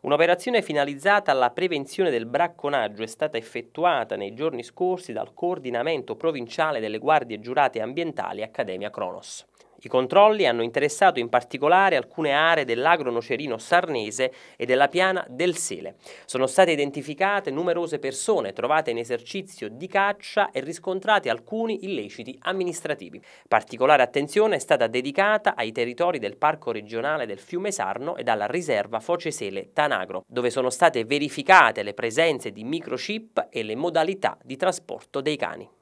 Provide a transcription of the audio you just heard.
Un'operazione finalizzata alla prevenzione del bracconaggio è stata effettuata nei giorni scorsi dal coordinamento provinciale delle guardie giurate ambientali Accademia Cronos. I controlli hanno interessato in particolare alcune aree dell'agro nocerino sarnese e della piana del Sele. Sono state identificate numerose persone trovate in esercizio di caccia e riscontrati alcuni illeciti amministrativi. Particolare attenzione è stata dedicata ai territori del Parco regionale del fiume Sarno e alla riserva Focesele Tanagro, dove sono state verificate le presenze di microchip e le modalità di trasporto dei cani.